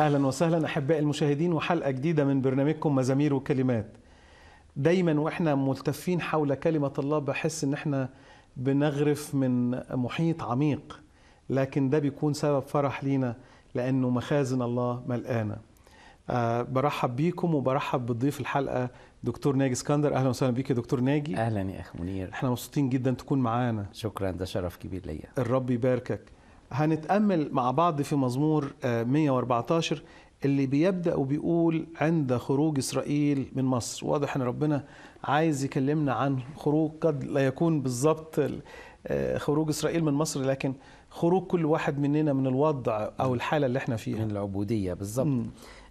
اهلا وسهلا احبائي المشاهدين وحلقه جديده من برنامجكم مزامير وكلمات دايما واحنا ملتفين حول كلمه الله بحس ان احنا بنغرف من محيط عميق لكن ده بيكون سبب فرح لينا لانه مخازن الله ملقانه أه برحب بيكم وبرحب بضيف الحلقه دكتور ناجي اسكندر اهلا وسهلا بيك يا دكتور ناجي اهلا يا اخ منير احنا مبسوطين جدا تكون معانا شكرا ده شرف كبير ليا الرب يباركك هنتأمل مع بعض في مزمور 114 آه، اللي بيبدأ وبيقول عند خروج إسرائيل من مصر واضح أن ربنا عايز يكلمنا عن خروج قد لا يكون بالظبط آه، خروج إسرائيل من مصر لكن خروج كل واحد مننا من الوضع أو الحالة اللي احنا فيها من العبودية بالظبط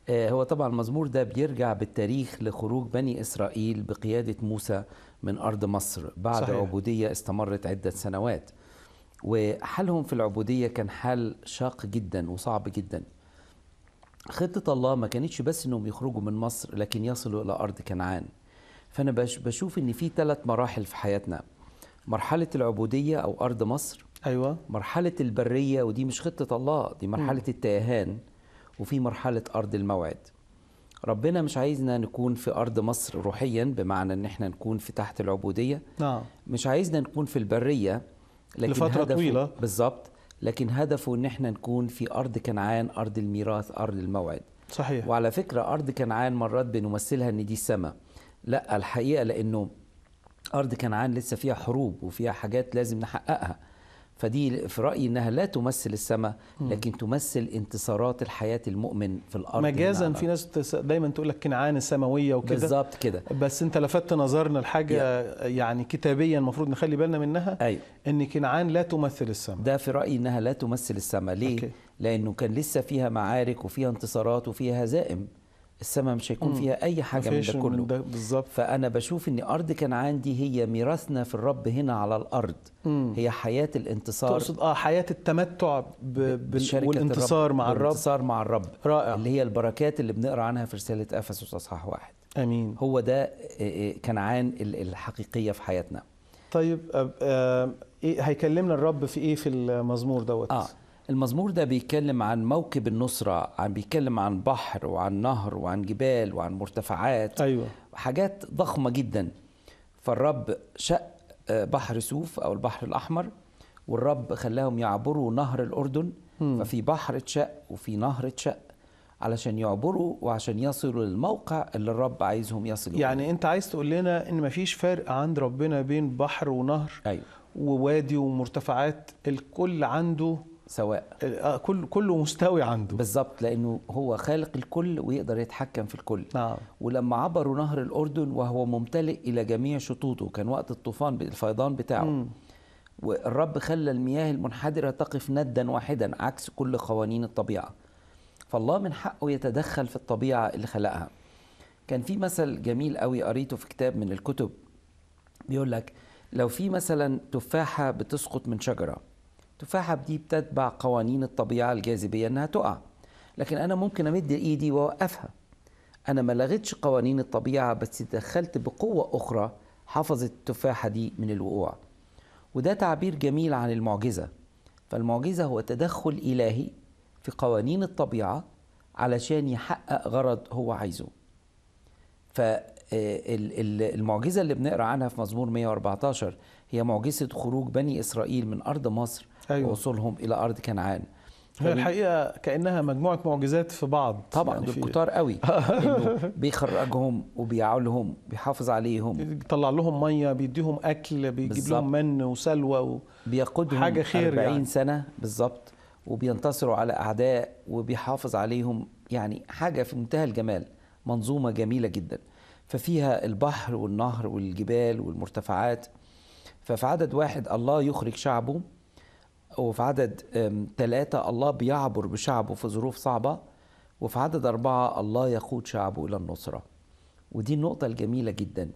آه، هو طبعا المزمور ده بيرجع بالتاريخ لخروج بني إسرائيل بقيادة موسى من أرض مصر بعد صحيح. عبودية استمرت عدة سنوات وحالهم في العبودية كان حال شاق جدا وصعب جدا خطة الله ما كانتش بس انهم يخرجوا من مصر لكن يصلوا الى ارض كنعان فانا بشوف ان في ثلاث مراحل في حياتنا مرحلة العبودية او ارض مصر ايوه مرحلة البرية ودي مش خطة الله دي مرحلة م. التيهان وفي مرحلة ارض الموعد ربنا مش عايزنا نكون في ارض مصر روحيا بمعنى ان احنا نكون في تحت العبودية آه. مش عايزنا نكون في البرية لكن لفترة طويلة بالظبط لكن هدفه ان احنا نكون في ارض كنعان ارض الميراث ارض الموعد صحيح وعلى فكره ارض كنعان مرات بنمثلها ان دي السماء لا الحقيقه لانه ارض كنعان لسه فيها حروب وفيها حاجات لازم نحققها فدي في رأيي أنها لا تمثل السماء لكن تمثل انتصارات الحياة المؤمن في الأرض مجازا في ناس دايما تقول لك كنعان السماوية وكده بالظبط كده بس أنت لفتت نظرنا لحاجة يعني كتابيا المفروض نخلي بالنا منها أيوة. أن كنعان لا تمثل السماء ده في رأيي أنها لا تمثل السماء ليه؟ أوكي. لأنه كان لسه فيها معارك وفيها انتصارات وفيها هزائم السماء مش هيكون فيها اي حاجه من ده كله ده بالظبط فانا بشوف ان ارض كنعان دي هي ميراثنا في الرب هنا على الارض مم. هي حياه الانتصار تقصد اه حياه التمتع ب... والانتصار مع الرب الانتصار مع الرب رائع اللي هي البركات اللي بنقرا عنها في رساله افسس اصحاح واحد امين هو ده آه، آه، كنعان الحقيقيه في حياتنا طيب آه... إيه، هيكلمنا الرب في ايه في المزمور دوت آه. المزمور ده بيتكلم عن موكب النصرة عن بيتكلم عن بحر وعن نهر وعن جبال وعن مرتفعات أيوة. حاجات ضخمة جدا فالرب شق آه، بحر سوف أو البحر الأحمر والرب خلاهم يعبروا نهر الأردن م. ففي بحر اتشق وفي نهر اتشق علشان يعبروا وعشان يصلوا للموقع اللي الرب عايزهم يصلوا يعني انت عايز تقول لنا ان مفيش فرق عند ربنا بين بحر ونهر أيوة. ووادي ومرتفعات الكل عنده سواء آه كل كله مستوي عنده بالظبط لانه هو خالق الكل ويقدر يتحكم في الكل نعم. ولما عبروا نهر الاردن وهو ممتلئ الى جميع شطوطه كان وقت الطوفان الفيضان بتاعه م. والرب خلى المياه المنحدره تقف ندا واحدا عكس كل قوانين الطبيعه فالله من حقه يتدخل في الطبيعه اللي خلقها كان في مثل جميل قوي قريته في كتاب من الكتب بيقول لك لو في مثلا تفاحه بتسقط من شجره تفاحة دي بتتبع قوانين الطبيعة الجاذبية إنها تقع لكن أنا ممكن أمد إيدي وأوقفها أنا ما لغتش قوانين الطبيعة بس دخلت بقوة أخرى حفظت التفاحة دي من الوقوع وده تعبير جميل عن المعجزة فالمعجزة هو تدخل إلهي في قوانين الطبيعة علشان يحقق غرض هو عايزه فالمعجزة آه، اللي بنقرأ عنها في مزمور 114 هي معجزة خروج بني إسرائيل من أرض مصر أيوة. ووصولهم إلى أرض كنعان هي الحقيقه كانها مجموعه معجزات في بعض طبعا يعني دول كتار قوي انه بيخرجهم وبيعولهم بيحافظ عليهم بيطلع لهم ميه بيديهم اكل بيجيب لهم من وسلوى و... بيقودهم حاجه خير 40 يعني. سنه بالظبط وبينتصروا على اعداء وبيحافظ عليهم يعني حاجه في منتهى الجمال منظومه جميله جدا ففيها البحر والنهر والجبال والمرتفعات ففي عدد واحد الله يخرج شعبه وفي عدد ثلاثة الله بيعبر بشعبه في ظروف صعبة وفي عدد أربعة الله يقود شعبه إلى النصرة ودي النقطة الجميلة جدا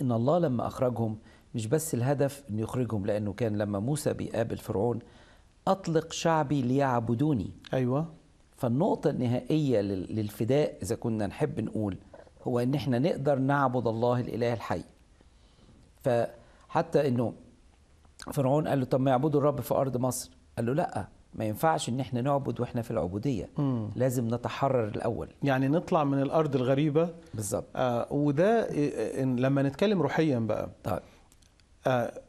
إن الله لما أخرجهم مش بس الهدف إنه يخرجهم لأنه كان لما موسى بيقابل فرعون أطلق شعبي ليعبدوني أيوة فالنقطة النهائية للفداء إذا كنا نحب نقول هو إن إحنا نقدر نعبد الله الإله الحي فحتى إنه فرعون قال له طب ما يعبدوا الرب في ارض مصر قال له لا ما ينفعش ان احنا نعبد واحنا في العبوديه مم. لازم نتحرر الاول يعني نطلع من الارض الغريبه بالظبط آه وده آه، آه، لما نتكلم روحيا بقى طيب آه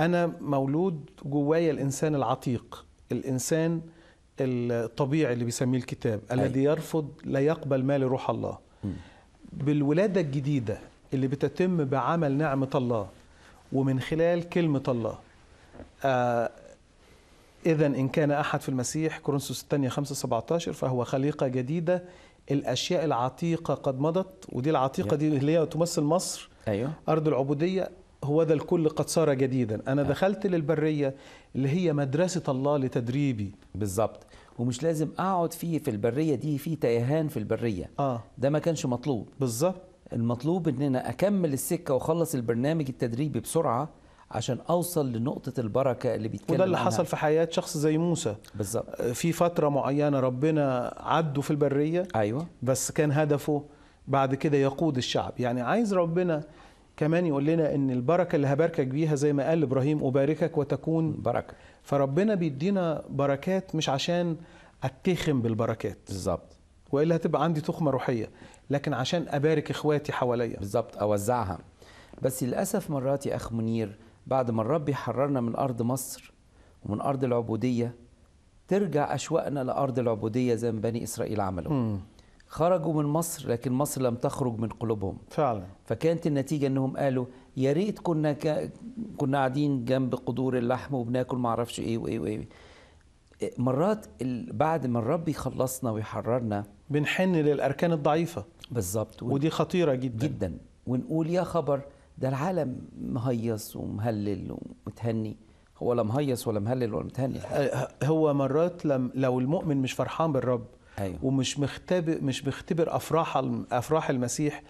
انا مولود جوايا الانسان العتيق الانسان الطبيعي اللي بيسميه الكتاب أي. الذي يرفض لا يقبل مال روح الله مم. بالولاده الجديده اللي بتتم بعمل نعمه الله ومن خلال كلمة الله آه إذا إن كان أحد في المسيح كورنثوس الثانية 5 17 فهو خليقة جديدة الأشياء العتيقة قد مضت ودي العتيقة دي اللي هي تمثل مصر أيوة. أرض العبودية هو ذا الكل قد صار جديدا أنا آه. دخلت للبرية اللي هي مدرسة الله لتدريبي بالظبط ومش لازم أقعد فيه في البرية دي في تيهان في البرية آه. ده ما كانش مطلوب بالظبط المطلوب ان انا اكمل السكه واخلص البرنامج التدريبي بسرعه عشان اوصل لنقطه البركه اللي بيتكلم وده اللي عنها. حصل في حياه شخص زي موسى بالظبط آه، في فتره معينه ربنا عده في البريه ايوه بس كان هدفه بعد كده يقود الشعب يعني عايز ربنا كمان يقول لنا ان البركه اللي هباركك بيها زي ما قال ابراهيم اباركك وتكون بركه فربنا بيدينا بركات مش عشان اتخم بالبركات بالظبط والا هتبقى عندي تخمه روحيه لكن عشان ابارك اخواتي حواليا بالظبط اوزعها بس للاسف مرات يا اخ منير بعد ما الرب يحررنا من ارض مصر ومن ارض العبوديه ترجع اشواقنا لارض العبوديه زي ما بني اسرائيل عملوا م. خرجوا من مصر لكن مصر لم تخرج من قلوبهم فعلا فكانت النتيجه انهم قالوا يا ريت كنا ك... كنا قاعدين جنب قدور اللحم وبناكل ما اعرفش ايه وايه وايه مرات ال... بعد ما الرب يخلصنا ويحررنا بنحن للاركان الضعيفه بالظبط ودي خطيره جدا جدا ونقول يا خبر ده العالم مهيص ومهلل ومتهني هو لا مهيص ولا مهلل ولا متهني أه، هو مرات لم لو المؤمن مش فرحان بالرب أيوه. ومش مختبئ مش مختبر افراح افراح المسيح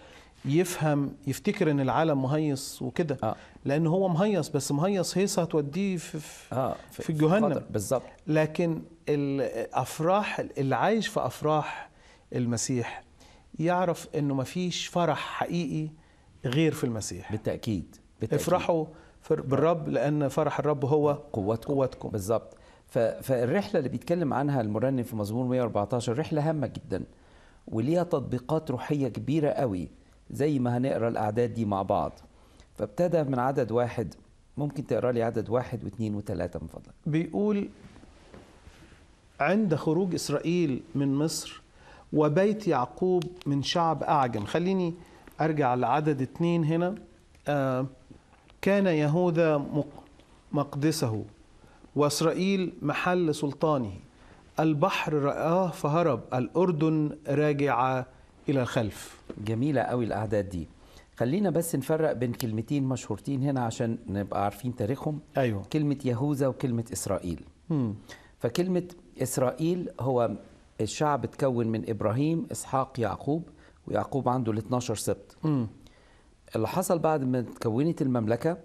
يفهم يفتكر ان العالم مهيص وكده آه. لان هو مهيص بس مهيص هيصه هتوديه في في, آه. في, في جهنم بالظبط لكن الافراح اللي عايش في افراح المسيح يعرف انه ما فيش فرح حقيقي غير في المسيح بالتاكيد, بالتأكيد. افرحوا بالرب لان فرح الرب هو قوتكم, قوتكم. بالظبط فالرحله اللي بيتكلم عنها المرنم في مزمور 114 رحله هامه جدا وليها تطبيقات روحيه كبيره قوي زي ما هنقرا الاعداد دي مع بعض فابتدى من عدد واحد ممكن تقرا لي عدد واحد واثنين وثلاثه من فضلك بيقول عند خروج اسرائيل من مصر وبيت يعقوب من شعب أعجم خليني أرجع لعدد اثنين هنا آه، كان يهوذا مقدسه وإسرائيل محل سلطانه البحر رآه فهرب الأردن راجع إلى الخلف جميلة قوي الأعداد دي خلينا بس نفرق بين كلمتين مشهورتين هنا عشان نبقى عارفين تاريخهم أيوة. كلمة يهوذا وكلمة إسرائيل م. فكلمة إسرائيل هو الشعب اتكون من ابراهيم اسحاق يعقوب ويعقوب عنده ال 12 سبط م. اللي حصل بعد ما اتكونت المملكه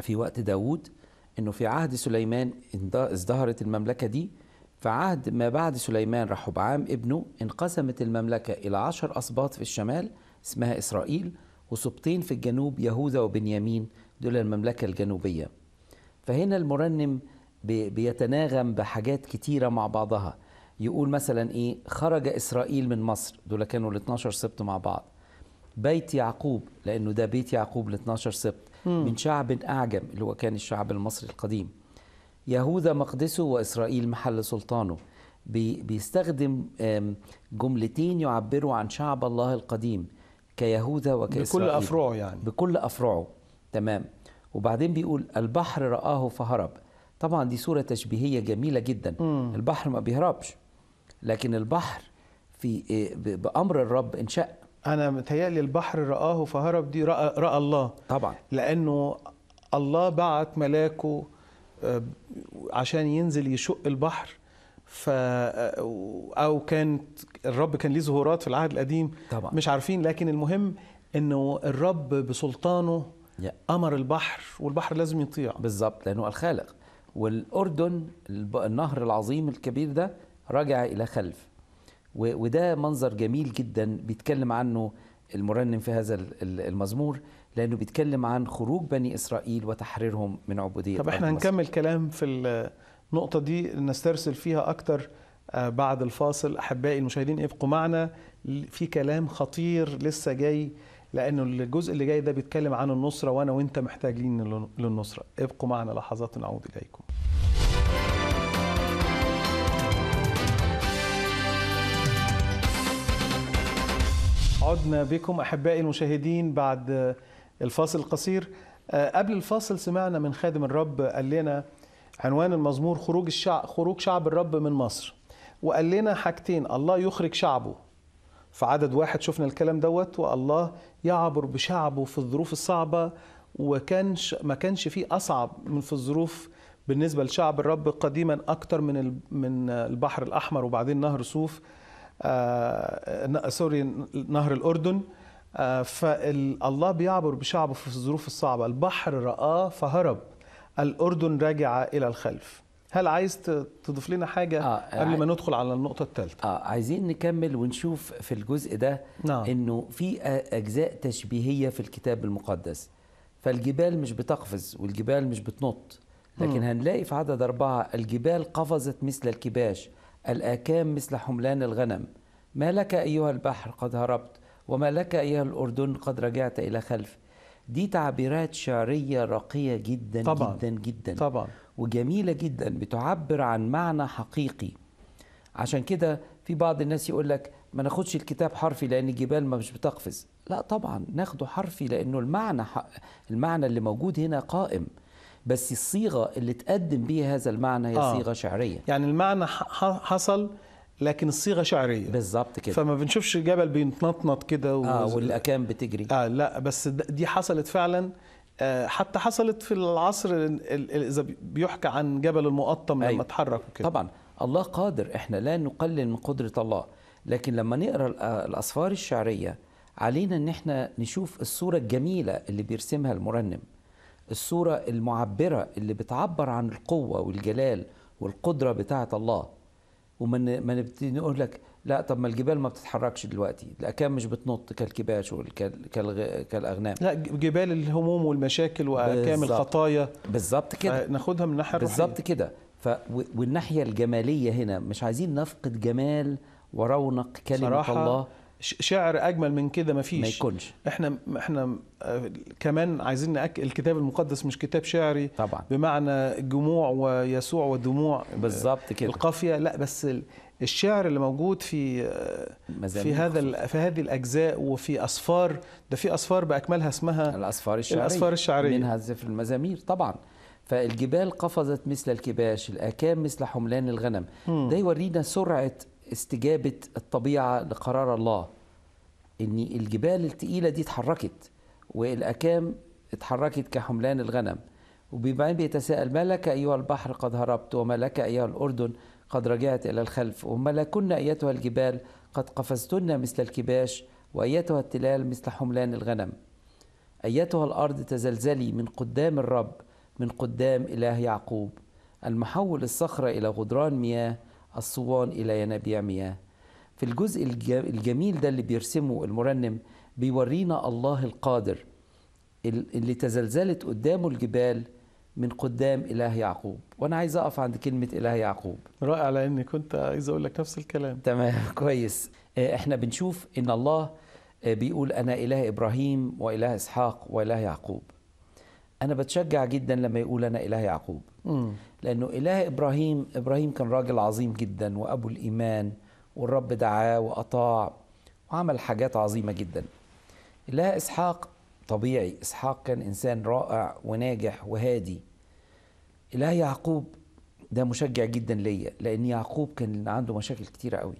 في وقت داوود انه في عهد سليمان ازدهرت المملكه دي في عهد ما بعد سليمان رحبعام ابنه انقسمت المملكه الى عشر اسباط في الشمال اسمها اسرائيل وسبطين في الجنوب يهوذا وبنيامين دول المملكه الجنوبيه فهنا المرنم بيتناغم بحاجات كتيره مع بعضها يقول مثلا ايه خرج اسرائيل من مصر دول كانوا ال 12 سبت مع بعض بيت يعقوب لانه ده بيت يعقوب ال 12 سبت مم. من شعب اعجم اللي هو كان الشعب المصري القديم يهوذا مقدسه واسرائيل محل سلطانه بي بيستخدم جملتين يعبروا عن شعب الله القديم كيهوذا وكإسرائيل بكل أفرعه يعني بكل أفرعه تمام وبعدين بيقول البحر رآه فهرب طبعا دي صورة تشبيهية جميلة جدا م. البحر ما بيهربش لكن البحر في إيه، بامر الرب انشأ انا متهيألي البحر رآه فهرب دي رأى, رأى الله طبعا لانه الله بعت ملاكه آه، عشان ينزل يشق البحر ف آه، او كانت الرب كان ليه ظهورات في العهد القديم طبعا. مش عارفين لكن المهم انه الرب بسلطانه yeah. امر البحر والبحر لازم يطيع بالظبط لانه الخالق والاردن النهر العظيم الكبير ده راجع إلى خلف وده منظر جميل جدا بيتكلم عنه المرنم في هذا المزمور لأنه بيتكلم عن خروج بني إسرائيل وتحريرهم من عبودية طب احنا هنكمل كلام في النقطة دي نسترسل فيها أكتر آه، بعد الفاصل أحبائي المشاهدين ابقوا معنا في كلام خطير لسه جاي لأنه الجزء اللي جاي ده بيتكلم عن النصرة وأنا وأنت محتاجين للنصرة ابقوا معنا لحظات نعود إليكم عدنا بكم أحبائي المشاهدين بعد الفاصل القصير آه، قبل الفاصل سمعنا من خادم الرب قال لنا عنوان المزمور خروج الشعب خروج شعب الرب من مصر وقال لنا حاجتين الله يخرج شعبه في عدد واحد شفنا الكلام دوت والله يعبر بشعبه في الظروف الصعبة وكانش ما كانش فيه أصعب من في الظروف بالنسبة لشعب الرب قديما أكتر من من البحر الأحمر وبعدين نهر صوف آه، سوري نهر الأردن آه، فالله بيعبر بشعبه في الظروف الصعبة البحر رآه فهرب الأردن راجع إلى الخلف هل عايز تضيف لنا حاجة آه قبل ما ندخل على النقطة الثالثة؟ آه عايزين نكمل ونشوف في الجزء ده نعم. إنه في أجزاء تشبيهية في الكتاب المقدس فالجبال مش بتقفز والجبال مش بتنط لكن هنلاقي في عدد أربعة الجبال قفزت مثل الكباش الآكام مثل حملان الغنم ما لك أيها البحر قد هربت وما لك أيها الأردن قد رجعت إلى خلف دي تعبيرات شعرية راقية جدا طبعا جدا جدا طبعا وجميلة جدا بتعبر عن معنى حقيقي عشان كده في بعض الناس يقول لك ما ناخدش الكتاب حرفي لأن الجبال ما مش بتقفز لا طبعا ناخده حرفي لأنه المعنى المعنى اللي موجود هنا قائم بس الصيغة اللي تقدم بيها هذا المعنى هي آه. صيغة شعرية يعني المعنى حصل لكن الصيغه شعريه بالظبط كده فما بنشوفش الجبل بيتنطنط كده و... اه والاكام بتجري اه لا بس دي حصلت فعلا آه، حتى حصلت في العصر اذا بيحكى عن جبل المقطم أيوة. لما اتحرك وكده طبعا الله قادر احنا لا نقلل من قدره الله لكن لما نقرا آه، الاسفار الشعريه علينا ان احنا نشوف الصوره الجميله اللي بيرسمها المرنم الصورة المعبرة اللي بتعبر عن القوة والجلال والقدرة بتاعة الله وما نقول لك لا طب ما الجبال ما بتتحركش دلوقتي الاكام مش بتنط كالكباش كالاغنام لا جبال الهموم والمشاكل واكام الخطايا بالظبط كده ناخدها من الناحيه بالظبط كده ف والناحيه الجماليه هنا مش عايزين نفقد جمال ورونق كلمه صراحة الله شعر اجمل من كده ما فيش ما يكونش احنا احنا كمان عايزين نأكد الكتاب المقدس مش كتاب شعري طبعا بمعنى جموع ويسوع والدموع بالظبط كده القافيه لا بس الشعر اللي موجود في في هذا في هذه الاجزاء وفي اصفار ده في اصفار باكملها اسمها الاصفار الشعريه الاصفار الشعريه منها زفر المزامير طبعا فالجبال قفزت مثل الكباش الاكام مثل حملان الغنم ده يورينا سرعه استجابه الطبيعه لقرار الله ان الجبال التقيله دي اتحركت والاكام اتحركت كحملان الغنم وبيبقى بيتساءل ما لك ايها البحر قد هربت وما لك ايها الاردن قد رجعت الى الخلف وما لكن ايتها الجبال قد قفزتن مثل الكباش وايتها التلال مثل حملان الغنم ايتها الارض تزلزلي من قدام الرب من قدام اله يعقوب المحول الصخره الى غدران مياه الصوان إلى ينابيع مياه في الجزء الجميل ده اللي بيرسمه المرنم بيورينا الله القادر اللي تزلزلت قدامه الجبال من قدام إله يعقوب وأنا عايز أقف عند كلمة إله يعقوب رائع لأني كنت عايز أقول لك نفس الكلام تمام كويس آه، إحنا بنشوف إن الله آه، بيقول أنا إله إبراهيم وإله إسحاق وإله يعقوب انا بتشجع جدا لما يقول انا اله يعقوب لانه اله ابراهيم ابراهيم كان راجل عظيم جدا وابو الايمان والرب دعاه واطاع وعمل حاجات عظيمه جدا اله اسحاق طبيعي اسحاق كان انسان رائع وناجح وهادي اله يعقوب ده مشجع جدا ليا لان يعقوب كان عنده مشاكل كتيره قوي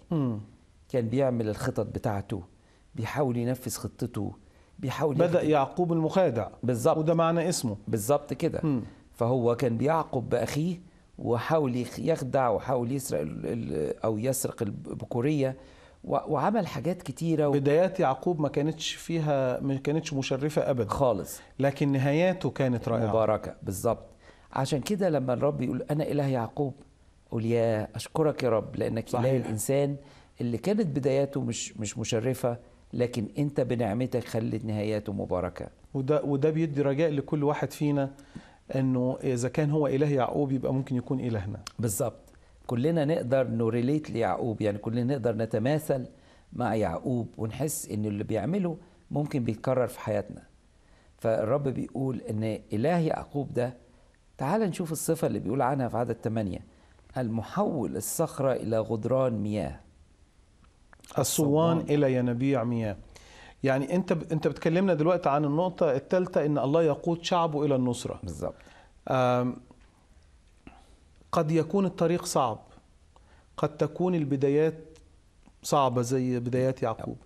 كان بيعمل الخطط بتاعته بيحاول ينفذ خطته بيحاول بدا يعقوب المخادع بالظبط وده معنى اسمه بالظبط كده فهو كان بيعقب باخيه وحاول يخدع وحاول يسرق او يسرق البكوريه وعمل حاجات كتيره و... بدايات يعقوب ما كانتش فيها ما كانتش مشرفه ابدا خالص لكن نهاياته كانت رائعه مباركه بالظبط عشان كده لما الرب يقول انا اله يعقوب قول يا اشكرك يا رب لانك صحيح. اله الانسان اللي كانت بداياته مش مش مشرفه لكن انت بنعمتك خلت نهاياته مباركه وده وده بيدي رجاء لكل واحد فينا انه اذا كان هو اله يعقوب يبقى ممكن يكون الهنا بالظبط كلنا نقدر نوريليت ليعقوب يعني كلنا نقدر نتماثل مع يعقوب ونحس ان اللي بيعمله ممكن بيتكرر في حياتنا فالرب بيقول ان اله يعقوب ده تعال نشوف الصفه اللي بيقول عنها في عدد 8 المحول الصخره الى غدران مياه الصوان إلى ينابيع مياه يعني أنت أنت بتكلمنا دلوقتي عن النقطة الثالثة إن الله يقود شعبه إلى النصرة بالظبط قد يكون الطريق صعب قد تكون البدايات صعبة زي بدايات يعقوب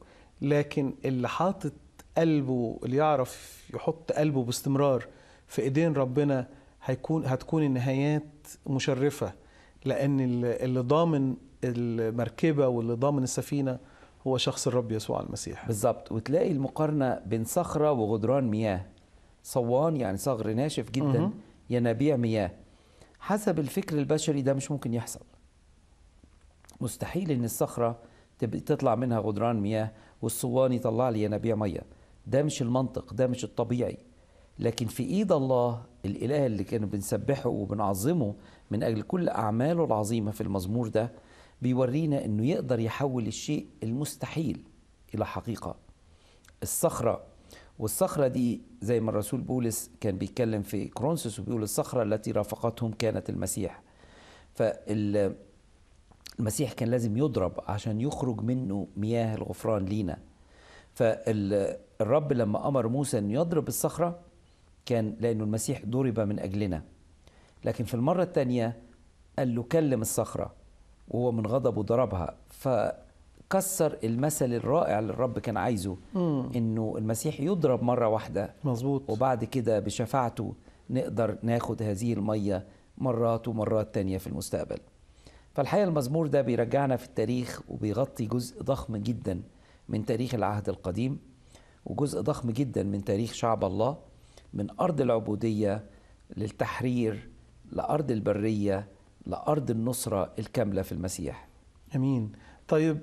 لكن اللي حاطط قلبه اللي يعرف يحط قلبه باستمرار في ايدين ربنا هيكون هتكون النهايات مشرفه لان اللي ضامن المركبه واللي ضامن السفينه هو شخص الرب يسوع المسيح بالظبط وتلاقي المقارنه بين صخره وغدران مياه صوان يعني صغر ناشف جدا ينابيع مياه حسب الفكر البشري ده مش ممكن يحصل مستحيل ان الصخره تطلع منها غدران مياه والصوان يطلع لي ينابيع ميه ده مش المنطق ده مش الطبيعي لكن في ايد الله الاله اللي كانوا بنسبحه وبنعظمه من اجل كل اعماله العظيمه في المزمور ده بيورينا انه يقدر يحول الشيء المستحيل الى حقيقه الصخره والصخره دي زي ما الرسول بولس كان بيتكلم في كرونسوس وبيقول الصخره التي رافقتهم كانت المسيح فالمسيح كان لازم يضرب عشان يخرج منه مياه الغفران لينا فالرب لما امر موسى انه يضرب الصخره كان لانه المسيح ضرب من اجلنا لكن في المره الثانيه قال له كلم الصخره وهو من غضبه ضربها فكسر المثل الرائع اللي الرب كان عايزه مم. انه المسيح يضرب مره واحده مظبوط وبعد كده بشفاعته نقدر ناخد هذه الميه مرات ومرات تانية في المستقبل فالحقيقه المزمور ده بيرجعنا في التاريخ وبيغطي جزء ضخم جدا من تاريخ العهد القديم وجزء ضخم جدا من تاريخ شعب الله من ارض العبوديه للتحرير لارض البريه لأرض النصرة الكاملة في المسيح أمين طيب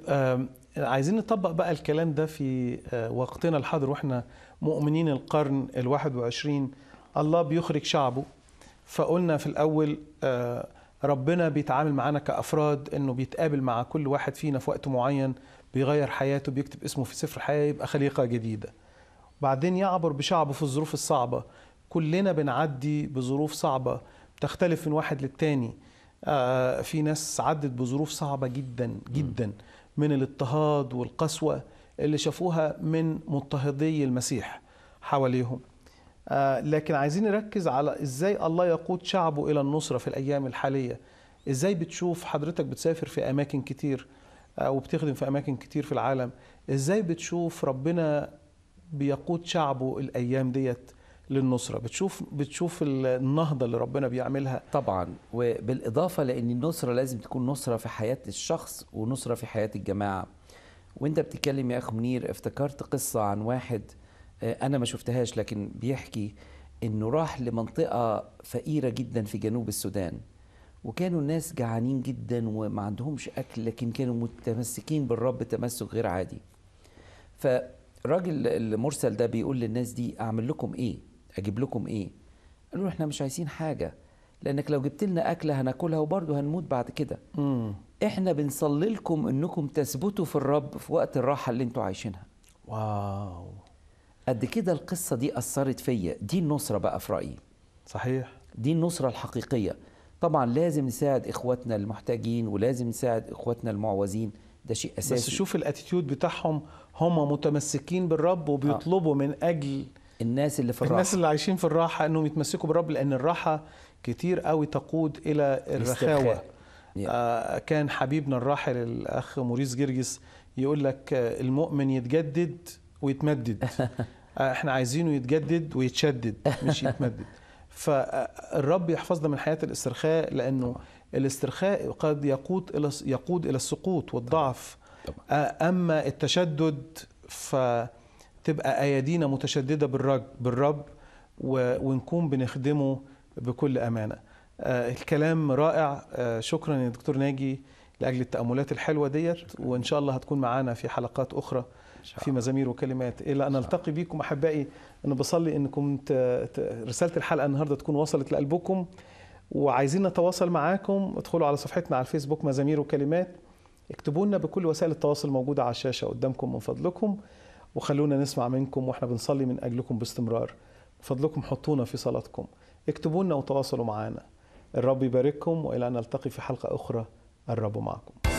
عايزين نطبق بقى الكلام ده في آه، وقتنا الحاضر وإحنا مؤمنين القرن الواحد وعشرين الله بيخرج شعبه فقلنا في الأول آه، ربنا بيتعامل معانا كأفراد إنه بيتقابل مع كل واحد فينا في وقت معين بيغير حياته بيكتب اسمه في سفر الحياة يبقى خليقة جديدة بعدين يعبر بشعبه في الظروف الصعبة كلنا بنعدي بظروف صعبة تختلف من واحد للتاني آه، في ناس عدت بظروف صعبة جدا جدا من الاضطهاد والقسوة اللي شافوها من مضطهدي المسيح حواليهم آه، لكن عايزين نركز على ازاي الله يقود شعبه الى النصرة في الايام الحالية ازاي بتشوف حضرتك بتسافر في اماكن كتير آه، وبتخدم في اماكن كتير في العالم ازاي بتشوف ربنا بيقود شعبه الايام ديت للنصرة بتشوف بتشوف النهضة اللي ربنا بيعملها طبعا وبالإضافة لأن النصرة لازم تكون نصرة في حياة الشخص ونصرة في حياة الجماعة وانت بتتكلم يا أخ منير افتكرت قصة عن واحد آه، أنا ما شفتهاش لكن بيحكي إنه راح لمنطقة فقيرة جدا في جنوب السودان وكانوا الناس جعانين جدا وما عندهمش أكل لكن كانوا متمسكين بالرب تمسك غير عادي فالراجل المرسل ده بيقول للناس دي أعمل لكم إيه اجيب لكم ايه قالوا احنا مش عايزين حاجه لانك لو جبت لنا اكله هناكلها وبرضه هنموت بعد كده مم. احنا بنصلي لكم انكم تثبتوا في الرب في وقت الراحه اللي انتوا عايشينها واو قد كده القصه دي اثرت فيا دي النصره بقى في رايي صحيح دي النصره الحقيقيه طبعا لازم نساعد اخواتنا المحتاجين ولازم نساعد اخواتنا المعوزين ده شيء اساسي بس شوف الاتيتيود بتاعهم هم متمسكين بالرب آه. وبيطلبوا آه. من اجل الناس اللي في الراحه الناس اللي عايشين في الراحه انهم يتمسكوا بالرب لان الراحه كتير قوي تقود الى الرخاوه آه كان حبيبنا الراحل الاخ موريس جرجس يقول لك آه، المؤمن يتجدد ويتمدد آه، احنا عايزينه يتجدد ويتشدد مش يتمدد فالرب آه، يحفظنا من حياه الاسترخاء لانه الاسترخاء قد يقود الى يقود الى السقوط والضعف طبعا. اما التشدد ف تبقى ايادينا متشدده بالرب بالرب ونكون بنخدمه بكل امانه آه، الكلام رائع آه، شكرا يا دكتور ناجي لاجل التاملات الحلوه ديت وان شاء الله هتكون معانا في حلقات اخرى في مزامير وكلمات الى ان التقي بكم احبائي انا بصلي انكم رساله الحلقه النهارده تكون وصلت لقلبكم وعايزين نتواصل معاكم ادخلوا على صفحتنا على الفيسبوك مزامير وكلمات اكتبوا لنا بكل وسائل التواصل الموجوده على الشاشه قدامكم من فضلكم وخلونا نسمع منكم واحنا بنصلي من اجلكم باستمرار فضلكم حطونا في صلاتكم اكتبوا لنا وتواصلوا معنا الرب يبارككم والى ان نلتقي في حلقه اخرى الرب معكم